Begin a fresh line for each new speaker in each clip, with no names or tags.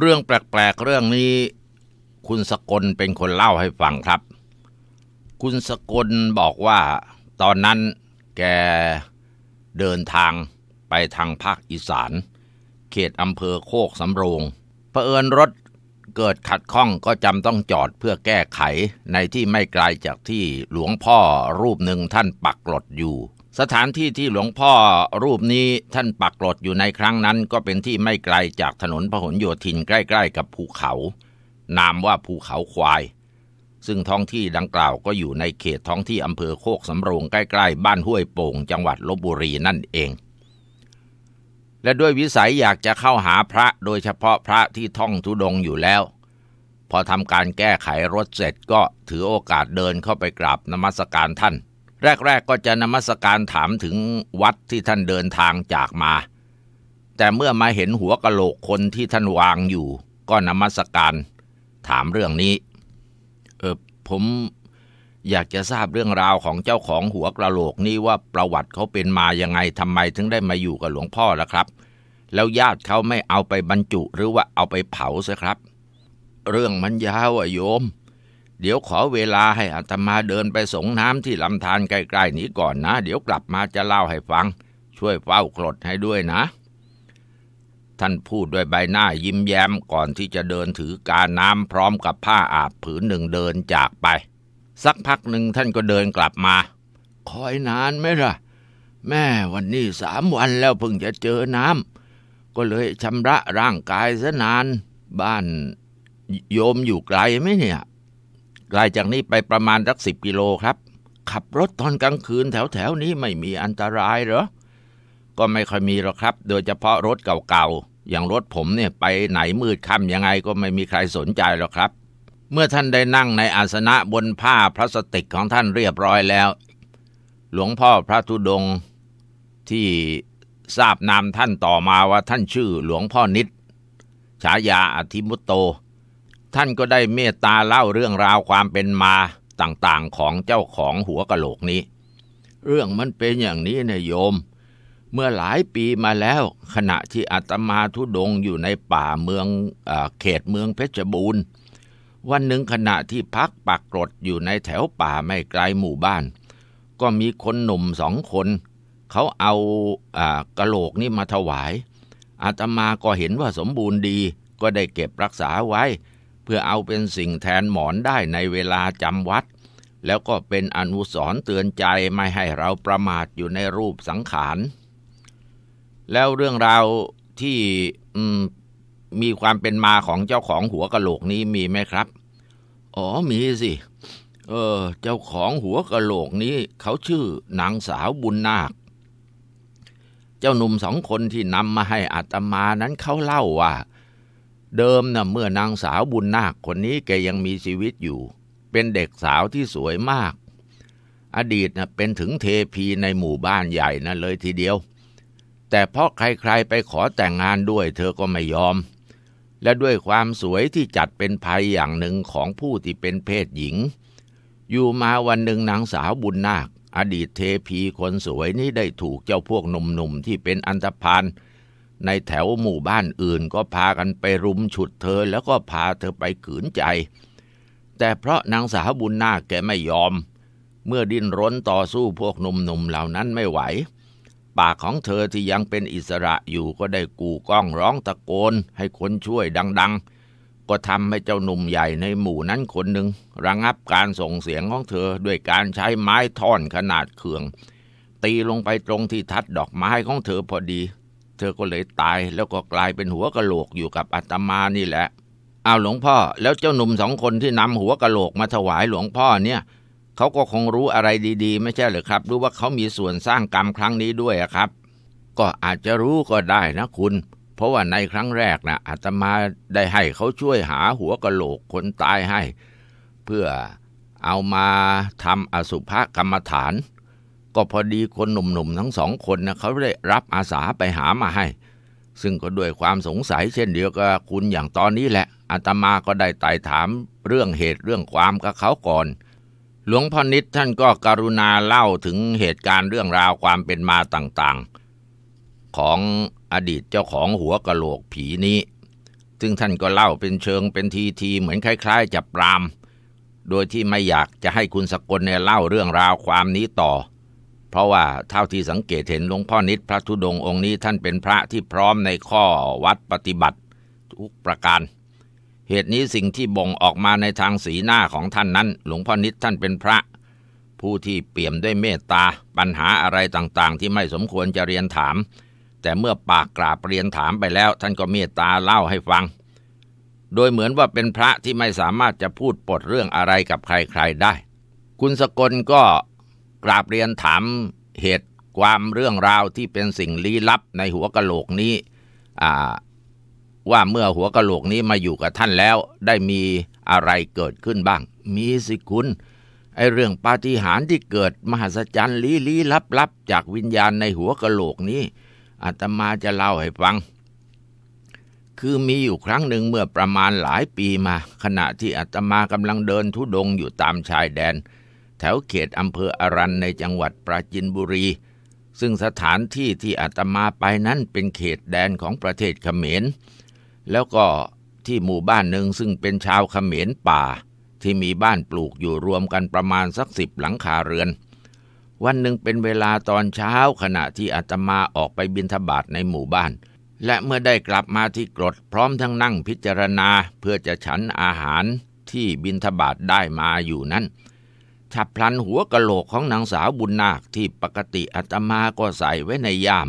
เรื่องแปลกๆเรื่องนี้คุณสกลเป็นคนเล่าให้ฟังครับ คุณสกลบอกว่าตอนนั้นแกเดินทางไปทางภาคอีสาน เขตอำเภอโคกสำโรงเผอิญรถเกิดขัดข้องก็จำต้องจอดเพื่อแก้ไขในที่ไม่ไกลจากที่หลวงพ่อรูปหนึ่งท่านปักหลดอยู่สถานที่ที่หลวงพ่อรูปนี้ท่านปักหลดอยู่ในครั้งนั้นก็เป็นที่ไม่ไกลจากถนนพหลโยธินใกล้ๆ กับภูเขา นามว่าภูเขาควาย ซึ่งท้องที่ดังกล่าวก็อยู่ในเขตท้องที่อำเภอโคกสำโรงใกล้ๆ บ้านห้วยโป่ง จังหวัดลบบุรีนั่นเอง และด้วยวิสัยอยากจะเข้าหาพระโดยเฉพาะพระที่ท่องทุดงอยู่แล้ว พอทำการแก้ไขรถเสร็จก็ถือโอกาสเดินเข้าไปกราบนมัสการท่านแรก ๆก็จะนมัสการถามถึงวัดที่ท่านเดินทางจากมา แต่เมื่อมาเห็นหัวกะโหลกคนที่ท่านวางอยู่ ก็นมัสการถามเรื่องนี้ เออผมอยากจะทราบเรื่องราวของเจ้าของหัวกะโหลกนี่ว่าประวัติเขาเป็นมายังไงทำไมถึงได้มาอยู่กับหลวงพ่อล่ะครับ แล้วญาติเขาไม่เอาไปบรรจุ หรือว่าเอาไปเผาซะครับ เรื่องมันยาวอะโยมเดี๋ยวขอเวลาให้อัตมาเดินไปสงน้ำที่ลำธารใกล้ๆนี้ก่อนนะ เดี๋ยวกลับมาจะเล่าให้ฟัง ช่วยเฝ้ากรดให้ด้วยนะ ท่านพูดด้วยใบหน้ายิ้มแย้มก่อนที่จะเดินถือกาน้ำพร้อมกับผ้าอาบผืนหนึ่งเดินจากไป สักพักหนึ่งท่านก็เดินกลับมา คอยนานไหมล่ะ แม่วันนี้สามวันแล้วเพิ่งจะเจอน้ำก็เลยชำระร่างกายซะนาน บ้านโยมอยู่ไกลไหมเนี่ยไกลจากนี้ไปประมาณสักสิบกิโลครับ ขับรถตอนกลางคืนแถวแถวนี้ไม่มีอันตรายเหรอก็ไม่ค่อยมีหรอกครับ โดยเฉพาะรถเก่าๆอย่างรถผมเนี่ยไปไหนมืดค่ำยังไงก็ไม่มีใครสนใจหรอกครับ เมื่อท่านได้นั่งในอาสนะบนผ้าพลาสติกของท่านเรียบร้อยแล้ว หลวงพ่อพระธุดง ที่ทราบนามท่านต่อมาว่าท่านชื่อหลวงพ่อนิดฉายาอธิมุตโตท่านก็ได้เมตตาเล่าเรื่องราวความเป็นมาต่างๆของเจ้าของหัวกะโหลกนี้ เรื่องมันเป็นอย่างนี้นะโยม เมื่อหลายปีมาแล้ว ขณะที่อาตมาทุดงอยู่ในป่าเมืองเอเขตเมืองเพชรบูรณ์ วันหนึ่งขณะที่พักปักกรดอยู่ในแถวป่าไม่ไกลหมู่บ้าน ก็มีคนหนุ่มสองคน เขาเอากะโหลกนี้มาถวาย อาตมาก็เห็นว่าสมบูรณ์ดี ก็ได้เก็บรักษาไว้พื่อเอาเป็นสิ่งแทนหมอนได้ในเวลาจำวัด แล้วก็เป็นอนุสรเตือนใจไม่ให้เราประมาทอยู่ในรูปสังขารแล้วเรื่องราวที่มีความเป็นมาของเจ้าของหัวกะโหลกนี้มีไหมครับ อ๋อมีสิเออเจ้าของหัวกะโหลกนี้ เขาชื่อนางสาวบุญนาค เจ้าหนุ่มสองคนที่นำมาให้อัตมานั้นเขาเล่าว่าเดิมนะ่ะเมื่อนางสาวบุญนาคคนนี้แกยังมีชีวิตอยู่ เป็นเด็กสาวที่สวยมาก อดีตนะ่ะเป็นถึงเทพีในหมู่บ้านใหญ่นะเลยทีเดียว แต่เพราะใครๆไปขอแต่งงานด้วยเธอก็ไม่ยอม และด้วยความสวยที่จัดเป็นภัยอย่างหนึ่งของผู้ที่เป็นเพศหญิง อยู่มาวันหนึ่งนางสาวบุญนาค อดีตเทพีคนสวยนี้ได้ถูกเจ้าพวกหนุ่มๆที่เป็นอันธพาลในแถวหมู่บ้านอื่นก็พากันไปรุมฉุดเธอแล้วก็พาเธอไปขืนใจ แต่เพราะนางสาวบุญนาแกไม่ยอม เมื่อดิ้นรนต่อสู้พวกหนุ่มๆเหล่านั้นไม่ไหวปากของเธอที่ยังเป็นอิสระอยู่ก็ได้กูก้องร้องตะโกนให้คนช่วยดังๆ ก็ทำให้เจ้าหนุ่มใหญ่ในหมู่นั้นคนหนึ่งระงับการส่งเสียงของเธอด้วยการใช้ไม้ท่อนขนาดเขื่อง ตีลงไปตรงที่ทัดดอกไม้ของเธอพอดีเธอก็เลยตายแล้วก็กลายเป็นหัวกะโหลกอยู่กับอาตมานี่แหละ เอาหลวงพ่อแล้วเจ้าหนุ่มสองคนที่นำหัวกะโหลกมาถวายหลวงพ่อเนี่ยเขาก็คงรู้อะไรดีๆ ไม่ใช่หรือครับ รู้ว่าเขามีส่วนสร้างกรรมครั้งนี้ด้วยครับ ก็อาจจะรู้ก็ได้นะคุณ เพราะว่าในครั้งแรกนะอาตมาได้ให้เขาช่วยหาหัวกะโหลกคนตายให้ เพื่อเอามาทำอสุภกรรมฐานก็พอดีคนหนุ่มๆทั้งสองคนนะเขาได้รับอาสาไปหามาให้ ซึ่งก็ด้วยความสงสัยเช่นเดียวกับคุณอย่างตอนนี้แหละอาตมาก็ได้ไต่ถามเรื่องเหตุเรื่องความกับเขาก่อน หลวงพ่อนิดท่านก็กรุณาเล่าถึงเหตุการณ์เรื่องราวความเป็นมาต่างๆ ของอดีตเจ้าของหัวกะโหลกผีนี้ ซึ่งท่านก็เล่าเป็นเชิงเป็นทีทีเหมือนคล้ายๆจับปราม โดยที่ไม่อยากจะให้คุณสกลเนี่ยเล่าเรื่องราวความนี้ต่อเพราะว่าเท่าที่สังเกตเห็นหลวงพ่อนิดพระธุดงองค์นี้ท่านเป็นพระที่พร้อมในข้อวัดปฏิบัติ ทุกประการ เหตุนี้สิ่งที่บ่งออกมาในทางสีหน้าของท่านนั้น หลวงพ่อนิดท่านเป็นพระ ผู้ที่เปี่ยมด้วยเมตตา ปัญหาอะไรต่างๆที่ไม่สมควรจะเรียนถาม แต่เมื่อปากกราบเรียนถามไปแล้ว ท่านก็เมตตาเล่าให้ฟัง โดยเหมือนว่าเป็นพระที่ไม่สามารถจะพูดปดเรื่องอะไรกับใครๆได้ คุณสกลก็กราบเรียนถามเหตุความเรื่องราวที่เป็นสิ่งลี้ลับในหัวกะโหลกนี้ว่าเมื่อหัวกะโหลกนี้มาอยู่กับท่านแล้ว ได้มีอะไรเกิดขึ้นบ้าง มีสิคุณไอเรื่องปาฏิหาริย์ที่เกิดมหัศจรรย์ลี้ลี้ลับๆจากวิญญาณในหัวกะโหลกนี้อาตมาจะเล่าให้ฟัง คือมีอยู่ครั้งหนึ่งเมื่อประมาณหลายปีมา ขณะที่อาตมากำลังเดินทุดงอยู่ตามชายแดนแถวเขตอำเภออรันในจังหวัดปราจินบุรี ซึ่งสถานที่ที่อาตมาไปนั้นเป็นเขตแดนของประเทศเขมร แล้วก็ที่หมู่บ้านหนึ่งซึ่งเป็นชาวเขมรป่า ที่มีบ้านปลูกอยู่รวมกันประมาณสักสิบหลังคาเรือน วันหนึ่งเป็นเวลาตอนเช้าขณะที่อาตมาออกไปบิณฑบาตในหมู่บ้าน และเมื่อได้กลับมาที่กรดพร้อมทั้งนั่งพิจารณาเพื่อจะฉันอาหารที่บิณฑบาตได้มาอยู่นั้นฉับพลันหัวกะโหลกของนางสาวบุญนาคที่ปกติอาตมาก็ใส่ไว้ในย่าม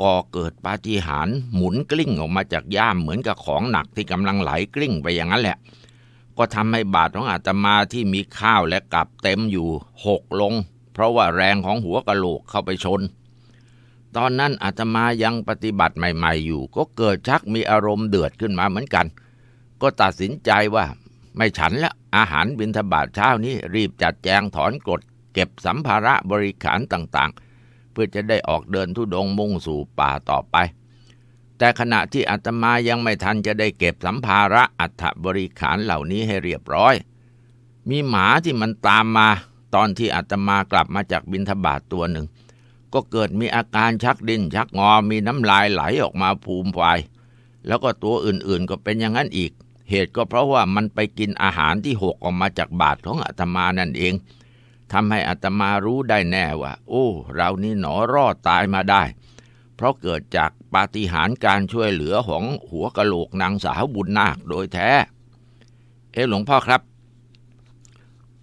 ก็เกิดปาฏิหาริย์หมุนกลิ้งออกมาจากย่ามเหมือนกับของหนักที่กำลังไหลกลิ้งไปอย่างนั้นแหละ ก็ทำให้บาทของอาตมาที่มีข้าวและกับเต็มอยู่หกลงเพราะว่าแรงของหัวกะโหลกเข้าไปชน ตอนนั้นอาตมายังปฏิบัติใหม่ๆอยู่ ก็เกิดชักมีอารมณ์เดือดขึ้นมาเหมือนกัน ก็ตัดสินใจว่าไม่ฉันละอาหารบิณฑบาตเช้านี้รีบจัดแจงถอนกรดเก็บสัมภาระบริขารต่างๆ เพื่อจะได้ออกเดินทุดงมุ่งสู่ป่าต่อไป แต่ขณะที่อาตมายังไม่ทันจะได้เก็บสัมภาระอัฐบริขารเหล่านี้ให้เรียบร้อย มีหมาที่มันตามมา ตอนที่อาตมากลับมาจากบินทบาทตัวหนึ่ง ก็เกิดมีอาการชักดินชักงอมีน้ำลายไหลออกมาภูมิไฟแล้วก็ตัวอื่นๆก็เป็นอย่างนั้นอีกเหตุก็เพราะว่ามันไปกินอาหารที่หกออกมาจากบาทของอาตมานั่นเอง ทำให้อาตมารู้ได้แน่ว่า โอ้เรานี่หนอรอดตายมาได้ เพราะเกิดจากปาฏิหาริย์การช่วยเหลือของหัวกะโหลกนางสาวบุญนาคโดยแท้ เอ๋หลวงพ่อครับ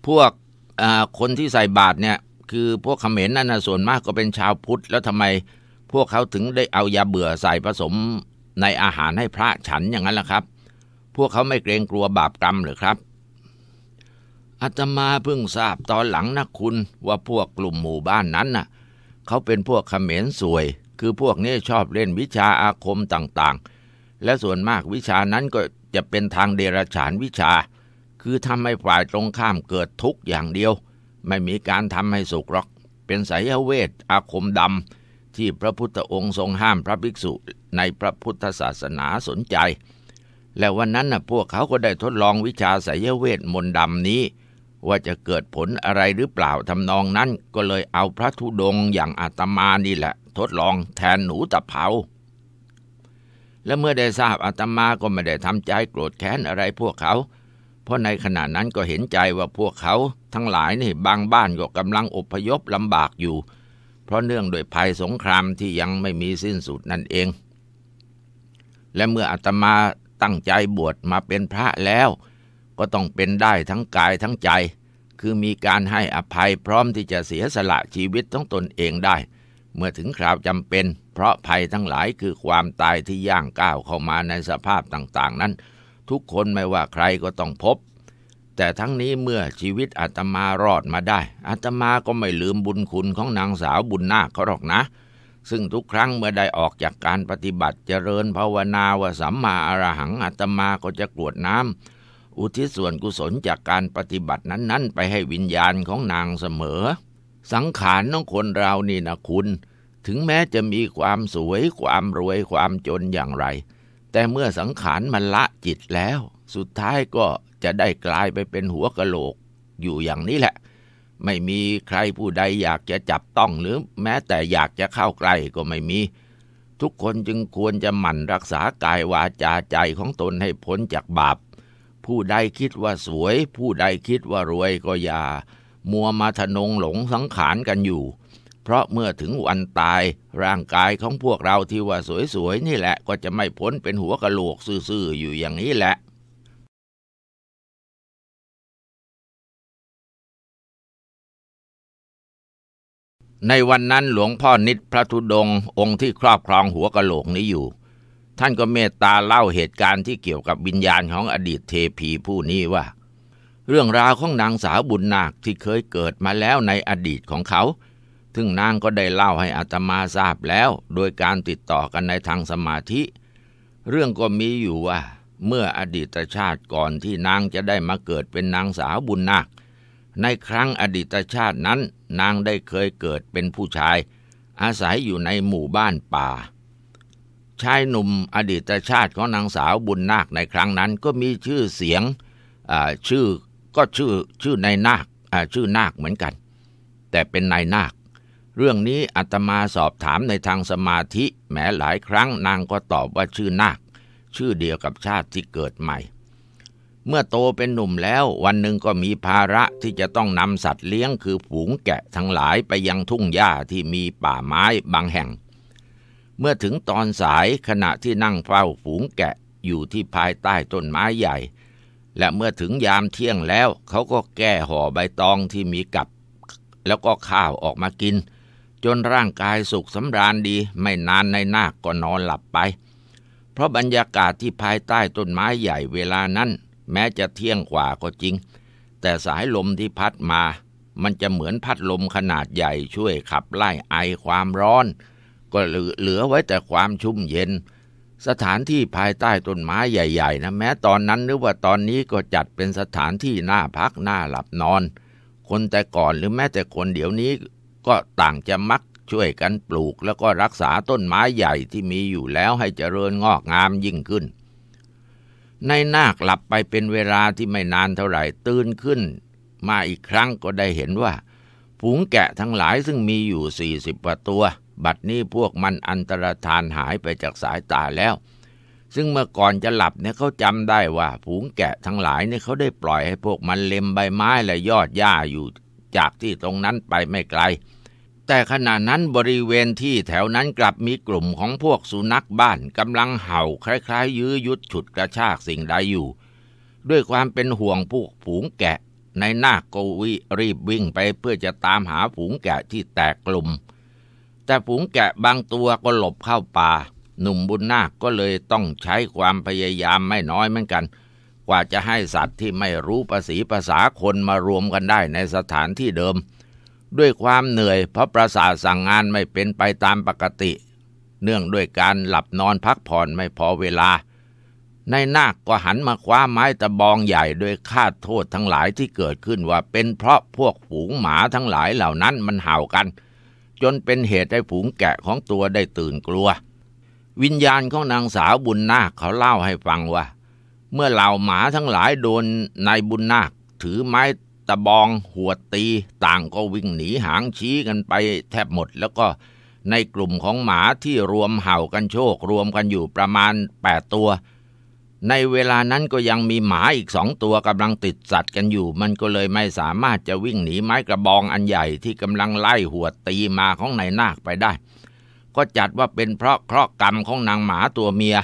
พวกคนที่ใส่บาตรเนี่ยคือพวกเขมรนั่นนะส่วนมากก็เป็นชาวพุทธแล้วทำไมพวกเขาถึงได้เอายาเบื่อใส่ผสมในอาหารให้พระฉันอย่างนั้นล่ะครับพวกเขาไม่เกรงกลัวบาปกรรมหรือครับอาตมาเพิ่งทราบตอนหลังนะคุณว่าพวกกลุ่มหมู่บ้านนั้นน่ะ เขาเป็นพวกขเขมรสวย คือพวกนี้ชอบเล่นวิชาอาคมต่างๆ และส่วนมากวิชานั้นก็จะเป็นทางเดรัจฉานวิชา คือทำให้ฝ่ายตรงข้ามเกิดทุกข์อย่างเดียว ไม่มีการทำให้สุขหรอก เป็นสายเวทอาคมดำที่พระพุทธองค์ทรงห้ามพระภิกษุในพระพุทธศาสนาสนใจและวันนั้นน่ะพวกเขาก็ได้ทดลองวิชาสายเวทมนต์ดำนี้ว่าจะเกิดผลอะไรหรือเปล่าทำนองนั้นก็เลยเอาพระธุดงอย่างอาตมานี่แหละ ทดลองแทนหนูตะเภาและเมื่อได้ทราบอาตมาก็ไม่ได้ทำใจโกรธแค้นอะไรพวกเขา เพราะในขณะนั้นก็เห็นใจว่าพวกเขาทั้งหลายนี่บางบ้านก็กำลังอพยพลำบากอยู่ เพราะเนื่องโดยภัยสงครามที่ยังไม่มีสิ้นสุดนั่นเอง และเมื่ออาตมาตั้งใจบวชมาเป็นพระแล้วก็ต้องเป็นได้ทั้งกายทั้งใจ คือมีการให้อภัยพร้อมที่จะเสียสละชีวิตทั้งตนเองได้ เมื่อถึงคราวจำเป็นเพราะภัยทั้งหลายคือความตายที่ย่างก้าวเข้ามาในสภาพต่าง ๆ นั้น ทุกคนไม่ว่าใครก็ต้องพบ แต่ทั้งนี้เมื่อชีวิตอาตมารอดมาได้อาตมาก็ไม่ลืมบุญคุณของนางสาวบุญนาคเขาหรอกนะเซึ่งทุกครั้งเมื่อได้ออกจากการปฏิบัติเจริญภาวนาว่าสัมมาอรหังอัตมาก็จะกรวดน้ำอุทิศส่วนกุศลจากการปฏิบัตินั้นๆ ไปให้วิญญาณของนางเสมอ สังขารน้องคนเรานี่นะคุณ ถึงแม้จะมีความสวยความรวยความจนอย่างไร แต่เมื่อสังขารมันละจิตแล้ว สุดท้ายก็จะได้กลายไปเป็นหัวกะโหลก อยู่อย่างนี้แหละไม่มีใครผู้ใดอยากจะจับต้อง หรือแม้แต่อยากจะเข้าใกล้ก็ไม่มี ทุกคนจึงควรจะหมั่นรักษากายวาจาใจของตนให้พ้นจากบาป ผู้ใดคิดว่าสวย ผู้ใดคิดว่ารวยก็อย่ามัวมาทนงหลงสังขารกันอยู่ เพราะเมื่อถึงวันตายร่างกายของพวกเราที่ว่าสวย ๆ นี่แหละก็จะไม่พ้นเป็นหัวกะโหลกซื่อๆอยู่อย่างนี้แหละในวันนั้นหลวงพ่อนิดพระธุดงองค์ที่ครอบครองหัวกะโหลกนี้อยู่ ท่านก็เมตตาเล่าเหตุการณ์ที่เกี่ยวกับวิญญาณของอดีตเทพีผู้นี้ว่า เรื่องราวของ นางสาวบุญนาคที่เคยเกิดมาแล้วในอดีตของเขาซึ่งนางก็ได้เล่าให้อัตมาทราบแล้ว โดยการติดต่อกันในทางสมาธิ เรื่องก็มีอยู่ว่า เมื่ออดีตชาติก่อนที่นางจะได้มาเกิดเป็นนางสาวบุญนาคในครั้งอดีตชาตินั้นนางได้เคยเกิดเป็นผู้ชายอาศัยอยู่ในหมู่บ้านป่า ชายหนุ่มอดีตชาติของนางสาวบุญนาคในครั้งนั้นก็มีชื่อเสียงชื่อก็ชื่อชื่อในนาคชื่อนาคเหมือนกัน แต่เป็นนายนาค เรื่องนี้อาตมาสอบถามในทางสมาธิแม้หลายครั้ง นางก็ตอบว่าชื่อนาค ชื่อเดียวกับชาติที่เกิดใหม่เมื่อโตเป็นหนุ่มแล้ววันหนึ่งก็มีภาระที่จะต้องนำสัตว์เลี้ยงคือฝูงแกะทั้งหลายไปยังทุ่งหญ้าที่มีป่าไม้บางแห่ง เมื่อถึงตอนสายขณะที่นั่งเฝ้าฝูงแกะอยู่ที่ภายใต้ต้นไม้ใหญ่ และเมื่อถึงยามเที่ยงแล้ว เขาก็แก้ห่อใบตองที่มีกับ แล้วก็ข้าวออกมากิน จนร่างกายสุขสำราญดีไม่นานในนาคก็นอนหลับไป เพราะบรรยากาศที่ภายใต้ต้นไม้ใหญ่เวลานั้นแม้จะเที่ยงกว่าก็จริง แต่สายลมที่พัดมา มันจะเหมือนพัดลมขนาดใหญ่ ช่วยขับไล่ไอความร้อน ก็เหลือไว้แต่ความชุ่มเย็น สถานที่ภายใต้ต้นไม้ใหญ่ๆนะแม้ตอนนั้น หรือว่าตอนนี้ก็จัดเป็นสถานที่น่าพักน่าหลับนอน คนแต่ก่อนหรือแม้แต่คนเดี๋ยวนี้ก็ต่างจะมักช่วยกันปลูกแล้วก็รักษาต้นไม้ใหญ่ที่มีอยู่แล้วให้เจริญงอกงามยิ่งขึ้นในนาคหลับไปเป็นเวลาที่ไม่นานเท่าไหร่ ตื่นขึ้นมาอีกครั้งก็ได้เห็นว่าฝูงแกะทั้งหลายซึ่งมีอยู่สี่สิบกว่าตัว บัดนี้พวกมันอันตรธานหายไปจากสายตาแล้ว ซึ่งเมื่อก่อนจะหลับเนี่ยเขาจำได้ว่าฝูงแกะทั้งหลายเนี่ยเขาได้ปล่อยให้พวกมันเล็มใบไม้และยอดหญ้าอยู่จากที่ตรงนั้นไปไม่ไกลแต่ขณะนั้นบริเวณที่แถวนั้นกลับมีกลุ่มของพวกสุนัขบ้านกำลังเห่าคล้าย ๆ ยื้อยุดฉุดกระชากสิ่งใดอยู่ ด้วยความเป็นห่วงพวกผูงแกะในหน้าโกวิรีบวิ่งไปเพื่อจะตามหาผูงแกะที่แตกกลุ่ม แต่ผูงแกะบางตัวก็หลบเข้าป่าหนุ่มบุญนาคก็เลยต้องใช้ความพยายามไม่น้อยเหมือนกัน กว่าจะให้สัตว์ที่ไม่รู้ภาษีภาษาคนมารวมกันได้ในสถานที่เดิมด้วยความเหนื่อยเพราะประสาทสั่งงานไม่เป็นไปตามปกติ เนื่องด้วยการหลับนอนพักผ่อนไม่พอเวลา ในนาคก็หันมาคว้าไม้ตะบองใหญ่ด้วยคาดโทษทั้งหลายที่เกิดขึ้นว่าเป็นเพราะพวกฝูงหมาทั้งหลายเหล่านั้นมันเห่ากัน จนเป็นเหตุให้ฝูงแกะของตัวได้ตื่นกลัว วิญญาณของนางสาวบุญนาคเขาเล่าให้ฟังว่า เมื่อเหล่าหมาทั้งหลายโดนนายบุญนาคถือไม้ตะบองหัวตีต่างก็วิ่งหนีหางชี้กันไป แทบหมดแล้วก็ในกลุ่มของหมาที่รวมเห่ากันโชครวมกันอยู่ประมาณแปดตัว ในเวลานั้นก็ยังมีหมาอีกสองตัวกำลังติดสัตว์กันอยู่ มันก็เลยไม่สามารถจะวิ่งหนีไม้กระบองอันใหญ่ที่กำลังไล่หัวตีมาของนายนาคไปได้ ก็จัดว่าเป็นเพราะเคราะห์กรรมของนางหมาตัวเมีย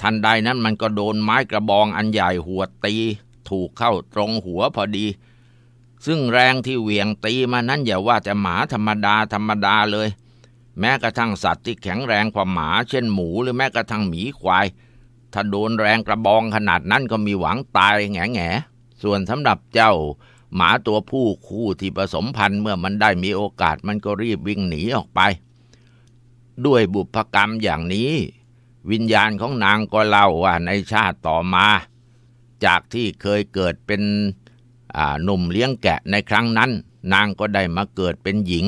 ทันใดนั้นมันก็โดนไม้กระบองอันใหญ่หัวตี ถูกเข้าตรงหัวพอดีซึ่งแรงที่เหวี่ยงตีมานั้นอย่าว่าจะหมาธรรมดาธรรมดาเลย แม้กระทั่งสัตว์ที่แข็งแรงกว่าหมาเช่นหมูหรือแม้กระทั่งหมีควายถ้าโดนแรงกระบองขนาดนั้นก็มีหวังตายแง่แง่ส่วนสำหรับเจ้า หมาตัวผู้คู่ที่ผสมพันธุ์เมื่อมันได้มีโอกาสมันก็รีบวิ่งหนีออกไป ด้วยบุพกรรมอย่างนี้ วิญญาณของนางก็เล่าว่าในชาติต่อมา จากที่เคยเกิดเป็นหนุ่มเลี้ยงแกะในครั้งนั้นนางก็ได้มาเกิดเป็นหญิง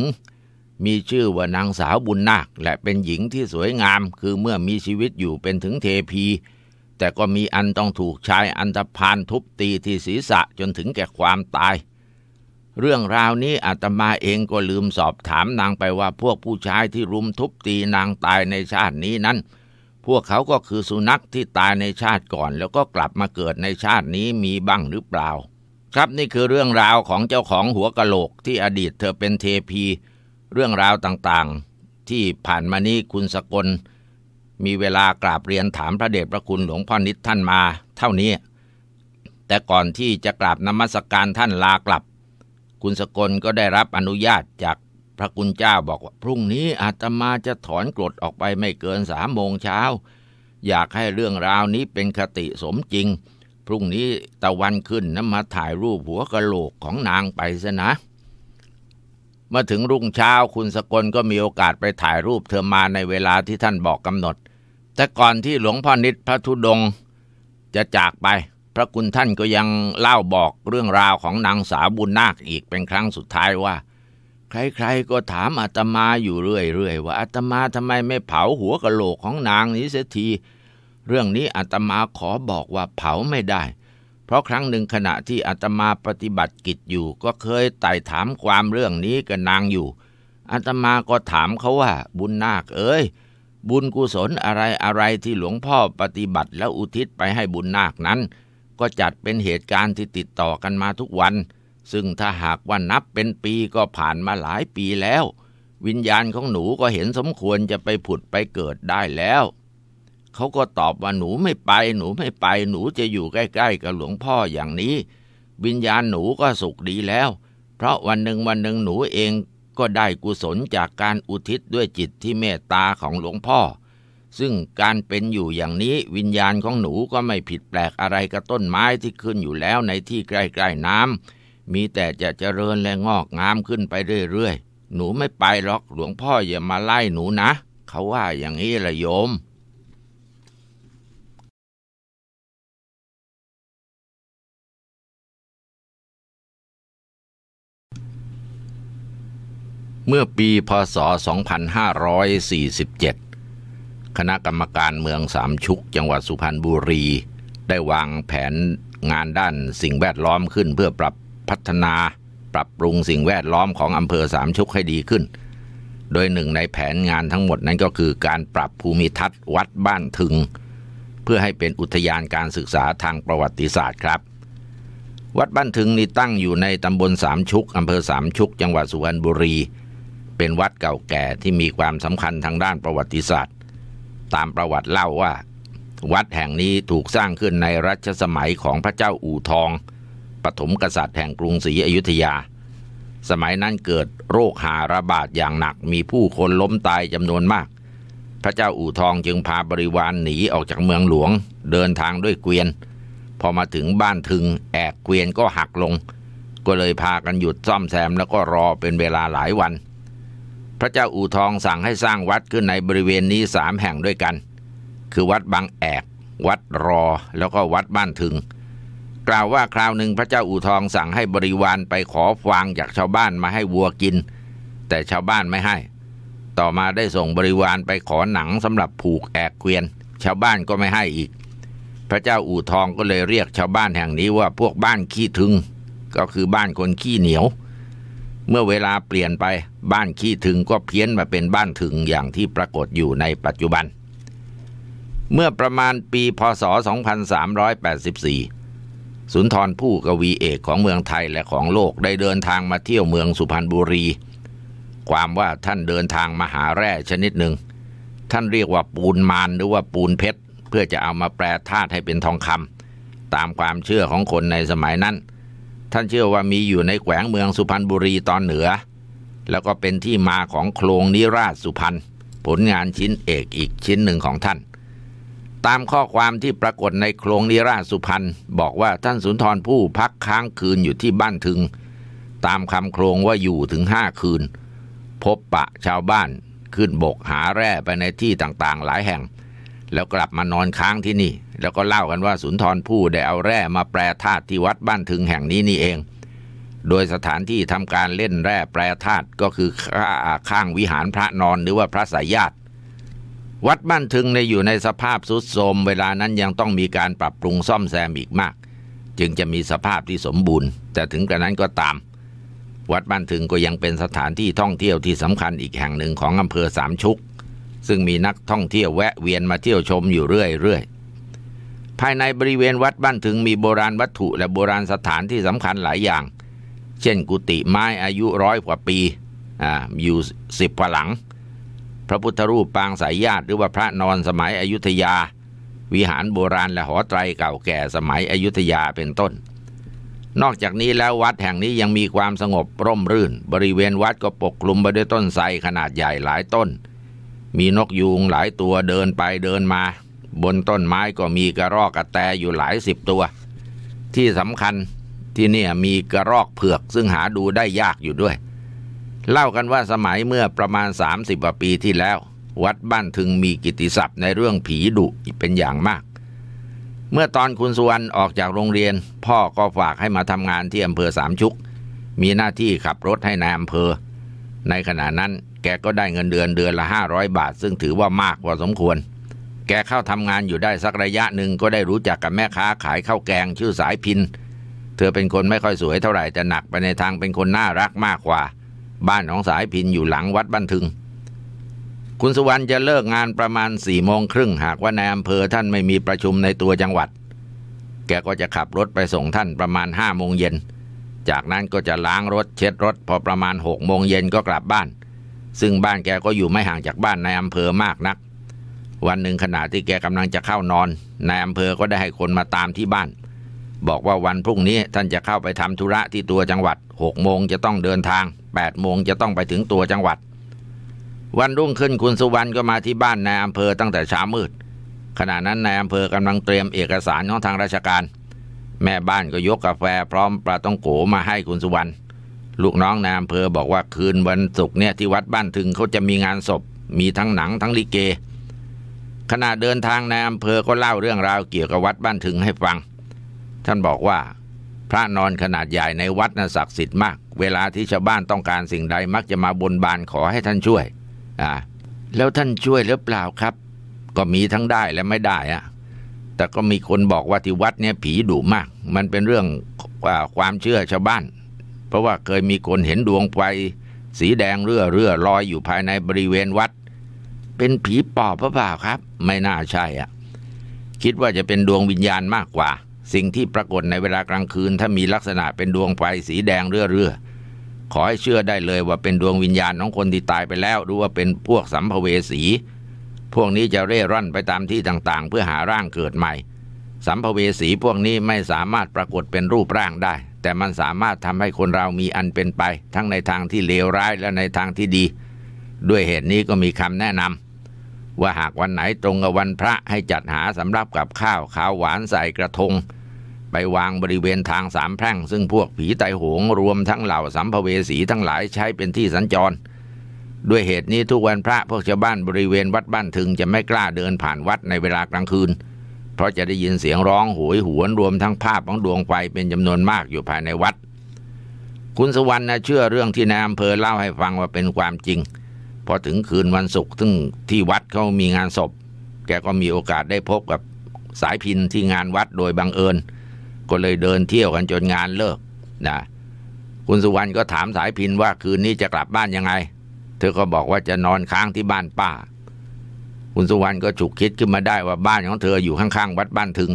มีชื่อว่านางสาวบุญนาคและเป็นหญิงที่สวยงามคือเมื่อมีชีวิตอยู่เป็นถึงเทพี แต่ก็มีอันต้องถูกชายอันรพานทุบตีที่ศีรษะจนถึงแก่ความตาย เรื่องราวนี้อาตมาเองก็ลืมสอบถามนางไปว่าพวกผู้ชายที่รุมทุบตีนางตายในชาตินี้นั้น พวกเขาก็คือสุนัขที่ตายในชาติก่อนแล้วก็กลับมาเกิดในชาตินี้มีบ้างหรือเปล่าครับ นี่คือเรื่องราวของเจ้าของหัวกะโหลกที่อดีตเธอเป็นเทพี เรื่องราวต่างๆที่ผ่านมานี้คุณสกล มีเวลากราบเรียนถามพระเดชพระคุณหลวงพ่อนิดท่านมาเท่านี้ แต่ก่อนที่จะกราบนมัสการท่านลากลับ คุณสกลก็ได้รับอนุญาตจากพระคุณเจ้าบอกว่าพรุ่งนี้อาตมาจะถอนกรดออกไปไม่เกินสามโมงเช้าอยากให้เรื่องราวนี้เป็นคติสมจริงพรุ่งนี้ตะวันขึ้นนะมาถ่ายรูปหัวกะโหลกของนางไปซะนะมาถึงรุ่งเช้าคุณสกลก็มีโอกาสไปถ่ายรูป เธอมาในเวลาที่ท่านบอกกำหนด แต่ก่อนที่หลวงพ่อนิดพระธุดงจะจากไป พระคุณท่านก็ยังเล่าบอกเรื่องราวของนางสาวบุญนาคอีกเป็นครั้งสุดท้ายว่า ใคร ๆ ก็ถามอาตมาอยู่เรื่อยๆว่าอาตมาทำไมไม่เผาหัวกะโหลกของนางนี้เสียทีเรื่องนี้อาตมาขอบอกว่าเผาไม่ได้ เพราะครั้งหนึ่งขณะที่อาตมาปฏิบัติกิจอยู่ก็เคยไต่ถามความเรื่องนี้กับนางอยู่ อาตมาก็ถามเขาว่าบุญนาคเอ้ย บุญกุศลอะไรอะไรที่หลวงพ่อปฏิบัติแล้วอุทิศไปให้บุญนาคนั้น ก็จัดเป็นเหตุการณ์ที่ติดต่อกันมาทุกวัน ซึ่งถ้าหากว่านับเป็นปีก็ผ่านมาหลายปีแล้ว วิญญาณของหนูก็เห็นสมควรจะไปผุดไปเกิดได้แล้วเขาก็ตอบว่าหนูไม่ไปหนูไม่ไปหนูจะอยู่ใกล้ ๆ กับหลวงพ่ออย่างนี้ วิญญาณหนูก็สุขดีแล้ว เพราะวันหนึ่งวันหนึ่งหนูเองก็ได้กุศลจากการอุทิศด้วยจิตที่เมตตาของหลวงพ่อ ซึ่งการเป็นอยู่อย่างนี้วิญญาณของหนูก็ไม่ผิดแปลกอะไรกับต้นไม้ที่ขึ้นอยู่แล้วในที่ใกล้ๆน้ำมีแต่จะเจริญและงอกงามขึ้นไปเรื่อยๆหนูไม่ไปหรอกหลวงพ่ออย่ามาไล่หนูนะ เขาว่าอย่างนี้ละโยมเมื่อปีพศ 2547 คณะกรรมการเมืองสามชุก จังหวัดสุพรรณบุรี ได้วางแผนงานด้านสิ่งแวดล้อมขึ้นเพื่อปรับพัฒนา ปรับปรุงสิ่งแวดล้อมของอำเภอสามชุกให้ดีขึ้น โดยหนึ่งในแผนงานทั้งหมดนั้นก็คือการปรับภูมิทัศน์วัดบ้านถึง เพื่อให้เป็นอุทยานการศึกษาทางประวัติศาสตร์ครับ วัดบ้านถึงนี้ตั้งอยู่ในตำบลสามชุก อำเภอสามชุก จังหวัดสุพรรณบุรีเป็นวัดเก่าแก่ที่มีความสำคัญทางด้านประวัติศาสตร์ ตามประวัติเล่าว่า วัดแห่งนี้ถูกสร้างขึ้นในรัชสมัยของพระเจ้าอู่ทอง ปฐมกษัตริย์แห่งกรุงศรีอยุธยา สมัยนั้นเกิดโรคหาระบาดอย่างหนักมีผู้คนล้มตายจำนวนมาก พระเจ้าอู่ทองจึงพาบริวารหนีออกจากเมืองหลวง เดินทางด้วยเกวียน พอมาถึงบ้านถึงแอกเกวียนก็หักลง ก็เลยพากันหยุดซ่อมแซมแล้วก็รอเป็นเวลาหลายวันพระเจ้าอู่ทองสั่งให้สร้างวัดขึ้นในบริเวณนี้สามแห่งด้วยกัน คือวัดบางแอก วัดรอแล้วก็วัดบ้านถึง กล่าวว่าคราวหนึ่งพระเจ้าอู่ทองสั่งให้บริวารไปขอฟางจากชาวบ้านมาให้วัวกิน แต่ชาวบ้านไม่ให้ ต่อมาได้ส่งบริวารไปขอหนังสำหรับผูกแอกเกวียนชาวบ้านก็ไม่ให้อีก พระเจ้าอู่ทองก็เลยเรียกชาวบ้านแห่งนี้ว่าพวกบ้านขี้ถึง ก็คือบ้านคนขี้เหนียวเมื่อเวลาเปลี่ยนไปบ้านขี้ถึงก็เพี้ยนมาเป็นบ้านถึงอย่างที่ปรากฏอยู่ในปัจจุบัน เมื่อประมาณปีพศ2384สุนทรผู้กวีเอกของเมืองไทยและของโลกได้เดินทางมาเที่ยวเมืองสุพรรณบุรี ความว่าท่านเดินทางมาหาแร่ชนิดหนึ่งท่านเรียกว่าปูนมานหรือว่าปูนเพชรเพื่อจะเอามาแปรธาตุให้เป็นทองคำตามความเชื่อของคนในสมัยนั้นท่านเชื่อว่ามีอยู่ในแขวงเมืองสุพรรณบุรีตอนเหนือ แล้วก็เป็นที่มาของโครงนิราชสุพรรณผลงานชิ้นเอกอีกชิ้นหนึ่งของท่าน ตามข้อความที่ปรากฏในโครงนิราชสุพรรณบอกว่าท่านสุนทรผู้พักค้างคืนอยู่ที่บ้านถึง ตามคำโครงว่าอยู่ถึงห้าคืน พบปะชาวบ้านขึ้นบกหาแร่ไปในที่ต่างๆ หลายแห่งแล้วกลับมานอนค้างที่นี่ แล้วก็เล่ากันว่าสุนทรผู้ได้เอาแร่มาแปรธาตุที่วัดบ้านถึงแห่งนี้นี่เอง โดยสถานที่ทำการเล่นแร่แปรธาตุก็คือข้างวิหารพระนอนหรือว่าพระสายญาติ วัดบ้านถึงในอยู่ในสภาพสุดโทรมเวลานั้นยังต้องมีการปรับปรุงซ่อมแซมอีกมาก จึงจะมีสภาพที่สมบูรณ์ แต่ถึงกระนั้นก็ตาม วัดบ้านถึงก็ยังเป็นสถานที่ท่องเที่ยวที่สำคัญอีกแห่งหนึ่งของอำเภอสามชุกซึ่งมีนักท่องเที่ยวแวะเวียนมาเที่ยวชมอยู่เรื่อยๆ ภายในบริเวณวัดบ้านถึงมีโบราณวัตถุและโบราณสถานที่สำคัญหลายอย่าง เช่น กุฏิไม้อายุร้อยกว่าปี อ่าอยู่สิบกว่าหลัง พระพุทธรูปปางสายญาติหรือว่าพระนอนสมัยอยุธยา วิหารโบราณและหอไตรเก่าแก่สมัยอยุธยาเป็นต้น นอกจากนี้แล้ววัดแห่งนี้ยังมีความสงบร่มรื่น บริเวณวัดก็ปกคลุมไปด้วยต้นไทรขนาดใหญ่หลายต้นมีนกยูงหลายตัวเดินไปเดินมา บนต้นไม้ก็มีกระรอกกระแตอยู่หลายสิบตัว ที่สำคัญที่นี่มีกระรอกเผือกซึ่งหาดูได้ยากอยู่ด้วย เล่ากันว่าสมัยเมื่อประมาณ 30กว่าปีที่แล้ว วัดบ้านถึงมีกิติศัพท์ในเรื่องผีดุเป็นอย่างมาก เมื่อตอนคุณสุวรรณออกจากโรงเรียน พ่อก็ฝากให้มาทำงานที่อำเภอสามชุก มีหน้าที่ขับรถให้นายอำเภอในขณะนั้นแกก็ได้เงินเดือนเดือนละห้าร้อยบาท ซึ่งถือว่ามากพอสมควร แกเข้าทำงานอยู่ได้สักระยะหนึ่งก็ได้รู้จักกับแม่ค้าขายข้าวแกงชื่อสายพิน เธอเป็นคนไม่ค่อยสวยเท่าไหร่แต่หนักไปในทางเป็นคนน่ารักมากกว่า บ้านของสายพินอยู่หลังวัดบ้นทึง คุณสุวรรณจะเลิกงานประมาณสี่โมงครึ่งหากว่าในอำเภอท่านไม่มีประชุมในตัวจังหวัด แกก็จะขับรถไปส่งท่านประมาณห้าโมงเย็น จากนั้นก็จะล้างรถเช็ดรถ พอประมาณหกโมงเย็นก็กลับบ้านซึ่งบ้านแกก็อยู่ไม่ห่างจากบ้านนายอำเภอมากนัก วันหนึ่งขณะที่แกกำลังจะเข้านอนนายอำเภอก็ได้ให้คนมาตามที่บ้าน บอกว่าวันพรุ่งนี้ท่านจะเข้าไปทำธุระที่ตัวจังหวัดหกโมงจะต้องเดินทางแปดโมงจะต้องไปถึงตัวจังหวัด วันรุ่งขึ้นคุณสุวรรณก็มาที่บ้านนายอำเภอตั้งแต่เช้ามืด ขณะนั้นนายอำเภอกำลังเตรียมเอกสารของทางราชการ แม่บ้านก็ยกกาแฟพร้อมปลาต้องโกมาให้คุณสุวรรณลูกน้องนายอำเภอบอกว่าคืนวันศุกร์เนี่ยที่วัดบ้านถึงเขาจะมีงานศพ มีทั้งหนังทั้งลิเกขณะเดินทางนายอำเภอก็เล่าเรื่องราวเกี่ยวกับวัดบ้านถึงให้ฟัง ท่านบอกว่าพระนอนขนาดใหญ่ในวัดน่ะศักดิ์สิทธิ์มาก เวลาที่ชาวบ้านต้องการสิ่งใดมักจะมาบนบานขอให้ท่านช่วยอ่าแล้วท่านช่วยหรือเปล่าครับ ก็มีทั้งได้และไม่ได้อะแต่ก็มีคนบอกว่าที่วัดเนี่ยผีดุมาก มันเป็นเรื่องความเชื่อชาวบ้านราะว่าเคยมีคนเห็นดวงไฟสีแดงเรื่อเรื่อลอยอยู่ภายในบริเวณวัด เป็นผีปอบรเปล่าครับ ไม่น่าใช่อ่ะคิดว่าจะเป็นดวงวิญญาณมากกว่า สิ่งที่ปรากฏในเวลากลางคืนถ้ามีลักษณะเป็นดวงไฟสีแดงเรื่อเรื่อขอให้เชื่อได้เลยว่าเป็นดวงวิญญาณของคนที่ตายไปแล้วหรือว่าเป็นพวกสัมภเวสี พวกนี้จะเร่ร่อนไปตามที่ต่างๆ เพื่อหาร่างเกิดใหม่สัมภเวสีพวกนี้ไม่สามารถปรากฏเป็นรูปร่างได้ แต่มันสามารถทำให้คนเรามีอันเป็นไป ทั้งในทางที่เลวร้ายและในทางที่ดี ด้วยเหตุนี้ก็มีคำแนะนำว่าหากวันไหนตรงกับวันพระให้จัดหาสำหรับกับข้าวขาวหวานใส่กระทงไปวางบริเวณทางสามแพร่ง ซึ่งพวกผีไตโหงรวมทั้งเหล่าสัมภเวสีทั้งหลายใช้เป็นที่สัญจร ด้วยเหตุนี้ทุกวันพระพวกชาวบ้านบริเวณวัดบ้านถึงจะไม่กล้าเดินผ่านวัดในเวลากลางคืนเพราะจะได้ยินเสียงร้องหวยหวนรวมทั้งภาพของดวงไฟเป็นจำนวนมากอยู่ภายในวัด คุณสวรรณนะเชื่อเรื่องที่นายอำเภอเล่าให้ฟังว่าเป็นความจริง พอถึงคืนวันศุกร์ซึ่งที่วัดเขามีงานศพ แกก็มีโอกาสได้พบกับสายพินที่งานวัดโดยบังเอิญ ก็เลยเดินเที่ยวกันจนงานเลิกนะคุณสุวรรณก็ถามสายพินว่าคืนนี้จะกลับบ้านยังไงเธอก็บอกว่าจะนอนค้างที่บ้านป้าคุณสุวรรณก็ฉุกคิดขึ้นมาได้ว่าบ้านของเธออยู่ข้างๆวัดบ้านถึง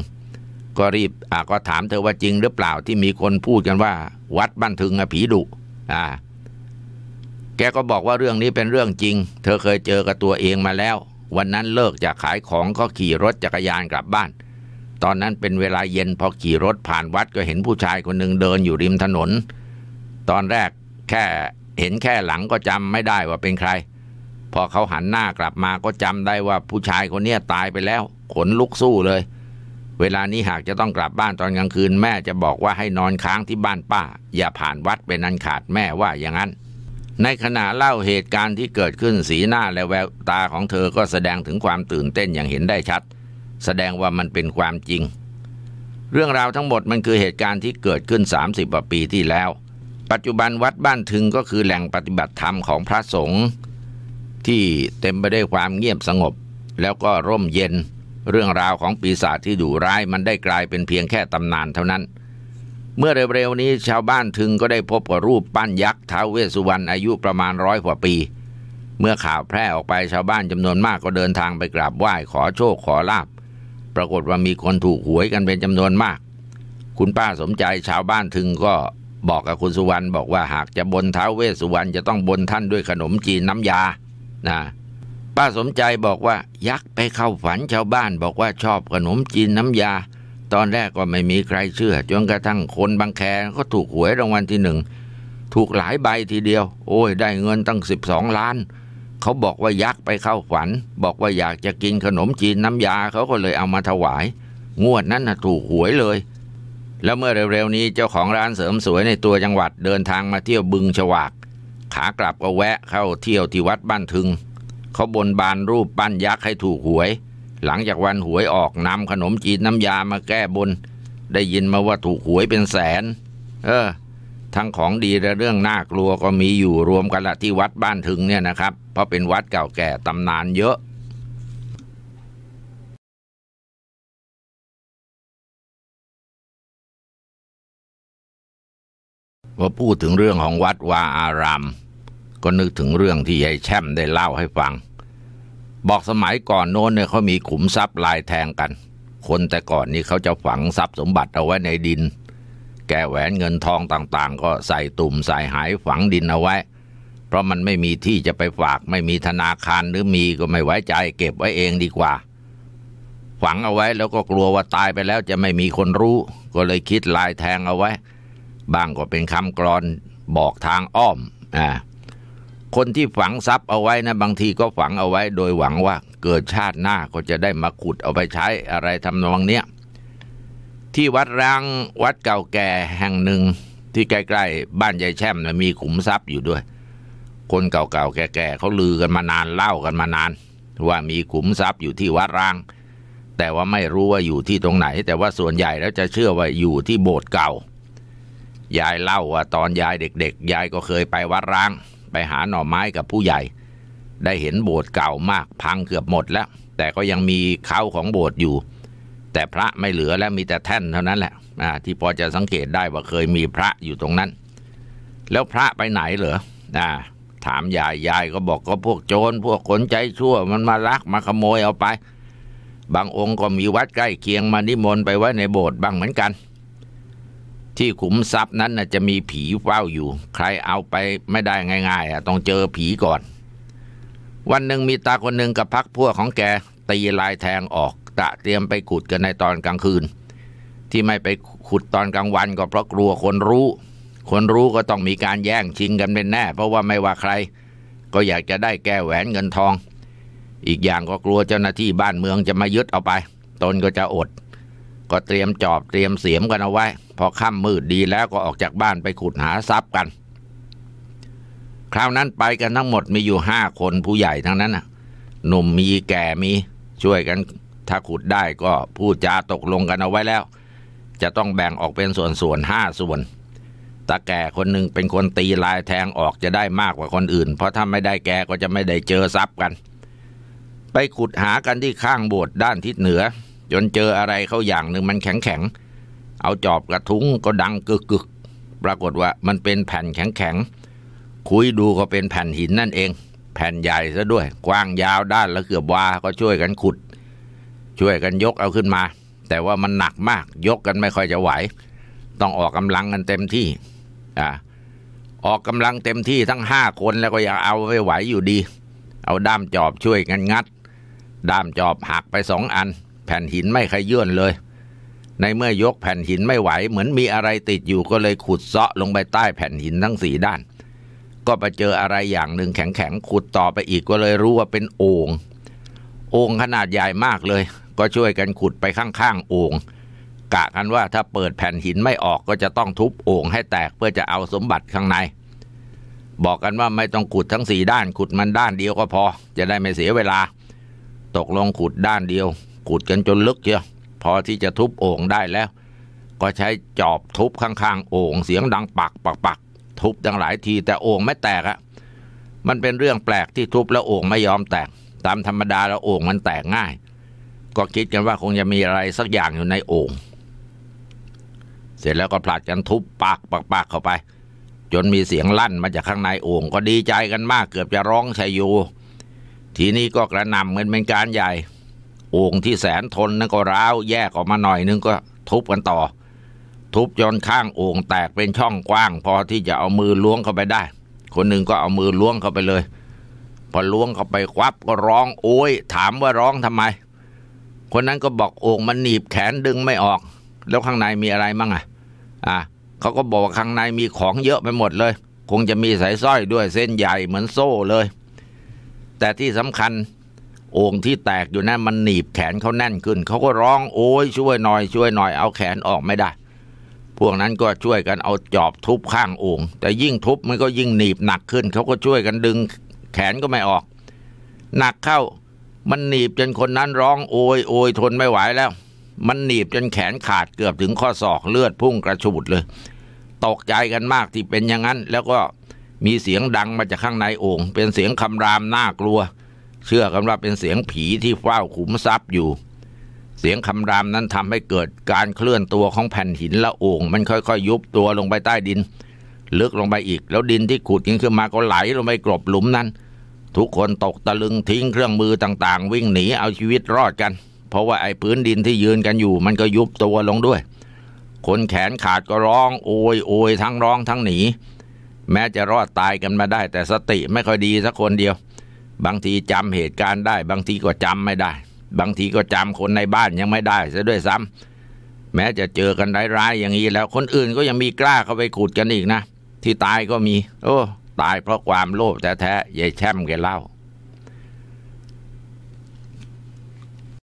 ก็รีบอ่าก็ถามเธอว่าจริงหรือเปล่าที่มีคนพูดกันว่าวัดบ้านถึงอะผีดุอ่า แกก็บอกว่าเรื่องนี้เป็นเรื่องจริง เธอเคยเจอกับตัวเองมาแล้ว วันนั้นเลิกจากขายของก็ขี่รถจักรยานกลับบ้าน ตอนนั้นเป็นเวลาเย็นพอขี่รถผ่านวัดก็เห็นผู้ชายคนหนึ่งเดินอยู่ริมถนน ตอนแรกแค่เห็นแค่หลังก็จำไม่ได้ว่าเป็นใครพอเขาหันหน้ากลับมาก็จำได้ว่าผู้ชายคนนี้ตายไปแล้วขนลุกสู้เลย เวลานี้หากจะต้องกลับบ้านตอนกลางคืนแม่จะบอกว่าให้นอนค้างที่บ้านป้า อย่าผ่านวัดเป็นอันขาดแม่ว่าอย่างนั้น ในขณะเล่าเหตุการณ์ที่เกิดขึ้นสีหน้าและแววตาของเธอก็แสดงถึงความตื่นเต้นอย่างเห็นได้ชัด แสดงว่ามันเป็นความจริง เรื่องราวทั้งหมดมันคือเหตุการณ์ที่เกิดขึ้น 30กว่าปีที่แล้ว ปัจจุบันวัดบ้านถึงก็คือแหล่งปฏิบัติธรรมของพระสงฆ์ที่เต็มไปด้วยความเงียบสงบ แล้วก็ร่มเย็น เรื่องราวของปีศาจที่ดุร้ายมันได้กลายเป็นเพียงแค่ตำนานเท่านั้น เมื่อเร็วๆนี้ชาวบ้านถึงก็ได้พบกับรูปปั้นยักษ์ท้าวเวสสุวรรณอายุประมาณร้อยกว่าปี เมื่อข่าวแพร่ออกไปชาวบ้านจำนวนมากก็เดินทางไปกราบไหว้ขอโชคขอลาบ ปรากฏว่ามีคนถูกหวยกันเป็นจำนวนมาก คุณป้าสมใจชาวบ้านถึงก็บอกกับคุณสุวรรณบอกว่าหากจะบนท้าวเวสสุวรรณจะต้องบนท่านด้วยขนมจีนน้ำยานะป้าสมใจบอกว่ายักษ์ไปเข้าฝันชาวบ้านบอกว่าชอบขนมจีนน้ำยาตอนแรกก็ไม่มีใครเชื่อ จนกระทั่งคนบางแคก็ถูกหวยรางวัลที่หนึ่งถูกหลายใบทีเดียว โอ้ยได้เงินตั้งสิบสองล้าน เขาบอกว่ายักษ์ไปเข้าฝัน บอกว่าอยากจะกินขนมจีนน้ำยาเขาก็เลยเอามาถวายงวดนั้นนะถูกหวยเลย แล้วเมื่อเร็วๆนี้เจ้าของร้านเสริมสวยในตัวจังหวัดเดินทางมาเที่ยวบึงฉวากขากลับก็แวะเข้าเที่ยวที่วัดบ้านทึง เขาบนบานรูปปั้นยักษ์ให้ถูกหวย หลังจากวันหวยออกนำขนมจีนน้ำยามาแก้บนได้ยินมาว่าถูกหวยเป็นแสน เออ ทั้งของดีและเรื่องน่ากลัวก็มีอยู่รวมกันละที่วัดบ้านถึงเนี่ยนะครับ เพราะเป็นวัดเก่าแก่ตำนานเยอะพอพูดถึงเรื่องของวัดวาอาราม ก็นึกถึงเรื่องที่ยายแช่มได้เล่าให้ฟัง บอกสมัยก่อนโน้นเนี่ยเขา มีขุมทรัพย์ลายแทงกัน คนแต่ก่อนนี่เขาจะฝังทรัพย์สมบัติเอาไว้ในดิน แก้แหวนเงินทองต่าง ๆ ก็ใส่ตุ่มใส่หายฝังดินเอาไว้ เพราะมันไม่มีที่จะไปฝาก ไม่มีธนาคารหรือมีก็ไม่ไว้ใจ เก็บไว้เองดีกว่าฝังเอาไว้แล้วก็กลัวว่าตายไปแล้วจะไม่มีคนรู้ ก็เลยคิดลายแทงเอาไว้บางก็เป็นคำกรอนบอกทางอ้อมอ่าคนที่ฝังทรัพย์ เอาไว้นะบางทีก็ฝังเอาไว้โดยหวังว่าเกิดชาติหน้าก็จะได้มาขุดเอาไปใช้อะไรทำนองเนี้ยที่วัดร้างวัดเก่าแก่แห่งหนึ่งที่ใกล้ๆ บ้านยายแช่มนะมีขุมทรัพย์อยู่ด้วย คนเก่าๆแก่ๆเขาลือกันมานานเล่ากันมานาน ว่ามีขุมทรัพย์อยู่ที่วัดร้างแต่ว่าไม่รู้ว่าอยู่ที่ตรงไหน แต่ว่าส่วนใหญ่แล้วจะเชื่อว่าอยู่ที่โบสถ์เก่ายายเล่าว่าตอนยายเด็กๆยายก็เคยไปวัดร้าง ไปหาหน่อไม้กับผู้ใหญ่ ได้เห็นโบสถ์เก่ามากพังเกือบหมดแล้วแต่ก็ยังมีเขาของโบสถ์อยู่ แต่พระไม่เหลือแล้วมีแต่แท่นเท่านั้นแหละที่พอจะสังเกตได้ว่าเคยมีพระอยู่ตรงนั้น แล้วพระไปไหนเหรออถามยายยายก็บอกก็พวกโจรพวกคนใจชั่วมันมาลักมาขโมยเอาไป บางองค์ก็มีวัดใกล้เคียงมานิมนต์ไปไว้ในโบสถ์บ้างเหมือนกันที่ขุมทรัพย์นั้นจะมีผีเฝ้าอยู่ ใครเอาไปไม่ได้ง่ายๆต้องเจอผีก่อน วันหนึ่งมีตาคนหนึ่งกับพักพวกของแก ตีลายแทงออก ตะเตรียมไปขุดกันในตอนกลางคืน ที่ไม่ไปขุดตอนกลางวัน ก็เพราะกลัวคนรู้ คนรู้ก็ต้องมีการแย่งชิงกันเป็นแน่เพราะว่าไม่ว่าใคร ก็อยากจะได้แก้แหวนเงินทอง อีกอย่างก็กลัวเจ้าหน้าที่บ้านเมืองจะมายึดเอาไป ตนก็จะอดก็เตรียมจอบเตรียมเสียมกันเอาไว้พอค่ำมืดดีแล้วก็ออกจากบ้านไปขุดหาทรัพย์กัน คราวนั้นไปกันทั้งหมดมีอยู่ห้าคนผู้ใหญ่ทั้งนั้นน่ะ หนุ่มมีแก่มีช่วยกันถ้าขุดได้ก็พูดจาตกลงกันเอาไว้แล้ว จะต้องแบ่งออกเป็นส่วนส่วนห้าส่วนตาแก่คนหนึ่งเป็นคนตีลายแทงออกจะได้มากกว่าคนอื่น เพราะถ้าไม่ได้แกก็จะไม่ได้เจอทรัพย์กัน ไปขุดหากันที่ข้างโบสถ์ด้านทิศเหนือจนเจออะไรเขาอย่างหนึ่งมันแข็งแข็ง เอาจอบกระทุ้งก็ดังกึกกึกปรากฏว่ามันเป็นแผ่นแข็งแข็ง คุยดูก็เป็นแผ่นหินนั่นเอง แผ่นใหญ่ซะด้วย กว้างยาวด้านละเกือบวา ก็ช่วยกันขุด ช่วยกันยกเอาขึ้นมา แต่ว่ามันหนักมาก ยกกันไม่ค่อยจะไหว ต้องออกกำลังกันเต็มที่ อ่าออกกำลังเต็มที่ทั้งห้าคนแล้วก็ยังเอาไม่ไหวอยู่ดี เอาด้ามจอบช่วยกันงัด ด้ามจอบหักไปสองอันแผ่นหินไม่ขยื่นเลย ในเมื่อยกแผ่นหินไม่ไหว เหมือนมีอะไรติดอยู่ก็เลยขุดเซาะลงไปใต้แผ่นหินทั้งสี่ด้าน ก็ไปเจออะไรอย่างหนึ่งแข็งๆขุดต่อไปอีกก็เลยรู้ว่าเป็นโอง่งโอ่งขนาดใหญ่มากเลย ก็ช่วยกันขุดไปข้างๆโอง่งกะกันว่าถ้าเปิดแผ่นหินไม่ออกก็จะต้องทุบโอ่งให้แตกเพื่อจะเอาสมบัติข้างใน บอกกันว่าไม่ต้องขุดทั้งสี่ด้าน ขุดมันด้านเดียวก็พอจะได้ไม่เสียเวลา ตกลงขุดด้านเดียวขุดกันจนลึกเยอะพอที่จะทุบโอ่งได้แล้ว ก็ใช้จอบทุบข้างๆโอ่งเสียงดังปักปักปักทุบดังหลายทีแต่โอ่งไม่แตกอะมันเป็นเรื่องแปลกที่ทุบแล้วโอ่งไม่ยอมแตกตามธรรมดาแล้วโอ่งมันแตกง่าย ก็คิดกันว่าคงจะมีอะไรสักอย่างอยู่ในโอ่งเสร็จแล้วก็ผลัดกันทุบปากปากปากเข้าไป จนมีเสียงลั่นมาจากข้างในโอ่งก็ดีใจกันมาก เกือบจะร้องชัยโยทีนี้ก็กระนำเหมือนเป็นการใหญ่โอ่งที่แสนทนนั่นก็ร้าวแยกออกมาหน่อยนึงก็ทุบกันต่อ ทุบจนข้างโอ่งแตกเป็นช่องกว้าง พอที่จะเอามือล้วงเข้าไปได้ คนหนึ่งก็เอามือล้วงเข้าไปเลยพอล้วงเข้าไปควับก็ร้อง โอ้ยถามว่าร้องทำไม คนนั้นก็บอกโอ่งมันหนีบแขนดึงไม่ออก แล้วข้างในมีอะไรมั่งอ่ะ อ่ะเขาก็บอกว่าข้างในมีของเยอะไปหมดเลย คงจะมีสายสร้อยด้วยเส้นใหญ่เหมือนโซ่เลย แต่ที่สำคัญโอ่งที่แตกอยู่นั่นมันหนีบแขนเขาแน่นขึ้น เขาก็ร้อง โอ้ยช่วยหน่อยช่วยหน่อย เอาแขนออกไม่ได้ พวกนั้นก็ช่วยกันเอาจอบทุบข้างโอ่งแต่ยิ่งทุบมันก็ยิ่งหนีบหนักขึ้น เขาก็ช่วยกันดึงแขนก็ไม่ออก หนักเข้า มันหนีบจนคนนั้นร้องโอ้ยโอยทนไม่ไหวแล้ว มันหนีบจนแขนขาดเกือบถึงข้อศอกเลือดพุ่งกระฉูดเลย ตกใจกันมากที่เป็นอย่างนั้น แล้วก็มีเสียงดังมาจากข้างในโอ่งเป็นเสียงคำรามน่ากลัวเชื่อกันว่าเป็นเสียงผีที่เฝ้าขุมทรัพย์อยู่ เสียงคำรามนั้นทำให้เกิดการเคลื่อนตัวของแผ่นหินละโอ่งมันค่อยๆยุบตัวลงไปใต้ดิน ลึกลงไปอีกแล้วดินที่ขุดิขึ้นมาก็ไหลลงไปกลบหลุมนั้น ทุกคนตกตะลึงทิ้งเครื่องมือต่างๆวิ่งหนี เอาชีวิตรอดกัน เพราะว่าไอ้พื้นดินที่ยืนกันอยู่ มันก็ยุบตัวลงด้วยคนแขนขาดก็ร้อง โอยโอยทั้งร้องทั้งหนีแม้จะรอดตายกันมาได้ แต่สติไม่ค่อยดีสักคนเดียวบางทีจำเหตุการณ์ได้ บางทีก็จำไม่ได้ บางทีก็จำคนในบ้านยังไม่ได้ซะด้วยซ้ำ แม้จะเจอกันร้ายๆอย่างนี้แล้ว คนอื่นก็ยังมีกล้าเข้าไปขุดกันอีกนะ ที่ตายก็มี โอ้ตายเพราะความโลภแท้ๆยายแช่มแกเล่า